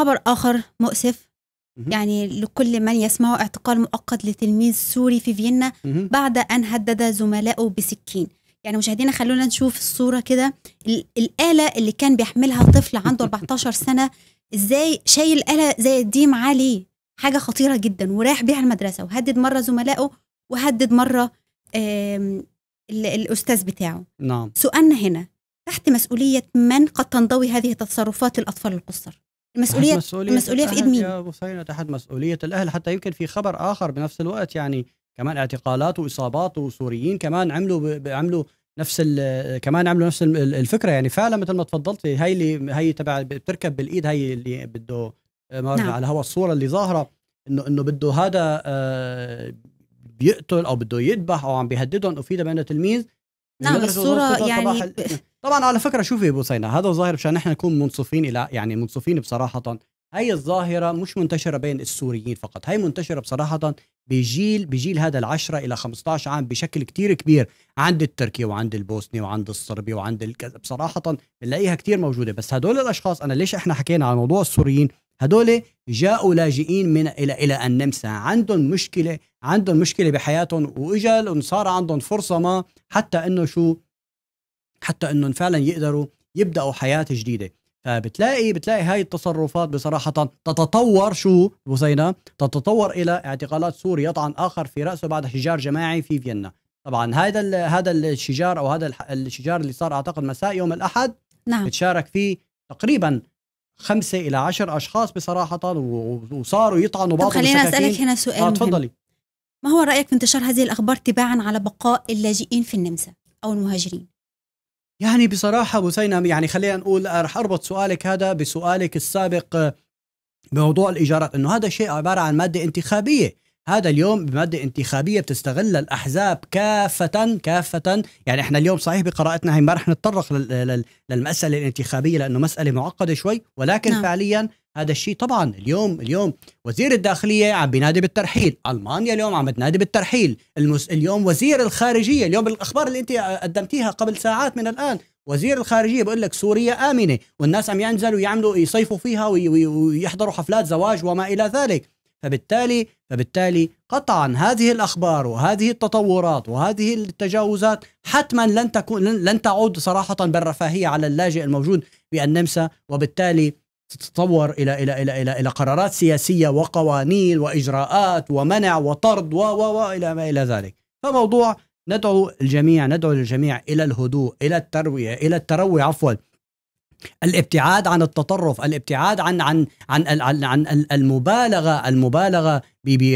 خبر آخر مؤسف يعني لكل من يسمع اعتقال مؤقت لتلميذ سوري في فيينا بعد أن هدد زملائه بسكين يعني مشاهدينا خلونا نشوف الصورة كده الآلة اللي كان بيحملها طفل عنده 14 سنة ازاي شايل آلة زي دي معاه ليه حاجة خطيرة جدا ورايح بيها المدرسة وهدد مرة زملائه وهدد مرة الأستاذ بتاعه نعم سؤالنا هنا تحت مسؤولية من قد تنضوي هذه التصرفات الأطفال القصر المسؤوليه مسؤولية المسؤوليه في ايد مين؟ يا ابو سينا تحت مسؤوليه الاهل حتى يمكن في خبر اخر بنفس الوقت يعني كمان اعتقالات واصابات وسوريين كمان عملوا عملوا نفس كمان عملوا نفس الفكره يعني فعلا مثل ما تفضلتي هي اللي هي تبع بتركب بالايد هي اللي بده نعم. على هوا الصوره اللي ظاهره انه انه بده هذا آه، بيقتل او بده يذبح او عم بيهددهم وفي ده تلميذ نعم الصوره يعني طبعا على فكره شوفي ابو بوسينا هذا الظاهر مشان نحن نكون منصفين الى يعني منصفين بصراحه هي الظاهره مش منتشره بين السوريين فقط هي منتشره بصراحه بجيل بجيل هذا العشرة الى 15 عام بشكل كتير كبير عند التركي وعند البوسني وعند الصربي وعند الكذا بصراحه بنلاقيها كتير موجوده بس هدول الاشخاص انا ليش احنا حكينا على موضوع السوريين هدول جاءوا لاجئين من الى الى النمسا عندهم مشكله عندهم مشكله بحياتهم واجا صار عندهم فرصه ما حتى انه شو حتى انهم فعلا يقدروا يبداوا حياه جديده فبتلاقي بتلاقي هاي التصرفات بصراحة تتطور شو بوسينا تتطور إلى اعتقالات سوري يطعن آخر في رأسه بعد شجار جماعي في فيينا طبعا هذا هذا الشجار أو هذا الشجار اللي صار أعتقد مساء يوم الأحد نعم. تشارك فيه تقريبا خمسة إلى عشر أشخاص بصراحة وصاروا يطعنوا بعض خلينا أسألك هنا سؤال آه، تفضلي ما هو رأيك في انتشار هذه الأخبار تباعا على بقاء اللاجئين في النمسا أو المهاجرين؟ يعني بصراحه ابو سينام يعني خلينا نقول آه، رح اربط سؤالك هذا بسؤالك السابق آه، بموضوع الايجارات انه هذا شيء عباره عن ماده انتخابيه هذا اليوم بمادة انتخابية بتستغلها الأحزاب كافة كافة يعني إحنا اليوم صحيح بقراءتنا هي ما رح نتطرق للمسألة الانتخابية لأنه مسألة معقدة شوي ولكن نعم. فعليا هذا الشيء طبعا اليوم اليوم وزير الداخليه عم بينادي بالترحيل المانيا اليوم عم تنادي بالترحيل المس... اليوم وزير الخارجيه اليوم الاخبار اللي انت قدمتيها قبل ساعات من الان وزير الخارجيه بيقول لك سوريا امنه والناس عم ينزلوا يعملوا يصيفوا فيها وي... وي... ويحضروا حفلات زواج وما الى ذلك فبالتالي فبالتالي قطعا هذه الاخبار وهذه التطورات وهذه التجاوزات حتما لن تكون لن تعود صراحه بالرفاهيه على اللاجئ الموجود بالنمسا وبالتالي تتطور إلى إلى إلى إلى إلى قرارات سياسية وقوانين وإجراءات ومنع وطرد و و و إلى ما إلى ذلك فموضوع ندعو الجميع ندعو الجميع إلى الهدوء إلى التروية إلى التروي عفوا الابتعاد عن التطرف الابتعاد عن عن عن عن, المبالغه المبالغه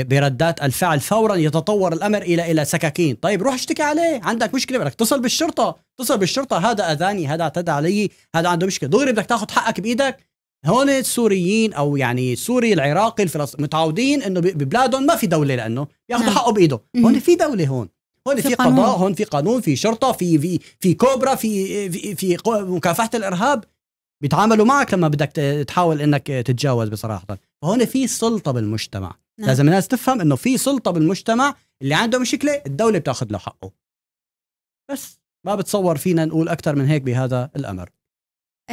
بردات الفعل فورا يتطور الامر الى الى سكاكين طيب روح اشتكي عليه عندك مشكله بدك تصل بالشرطه اتصل بالشرطه هذا اذاني هذا اعتدى علي هذا عنده مشكله دغري بدك تاخذ حقك بايدك هون السوريين او يعني السوري العراقي الفلسطيني متعودين انه ببلادهم ما في دوله لانه بياخذوا نعم. حقه بايده هون في دوله هون هون في, في قضاء هون في قانون في شرطه في في في كوبرا في في, في مكافحه الارهاب بيتعاملوا معك لما بدك تحاول انك تتجاوز بصراحه فهون في سلطه بالمجتمع نعم. لازم الناس تفهم انه في سلطه بالمجتمع اللي عنده مشكله الدوله بتاخذ له حقه بس ما بتصور فينا نقول اكثر من هيك بهذا الامر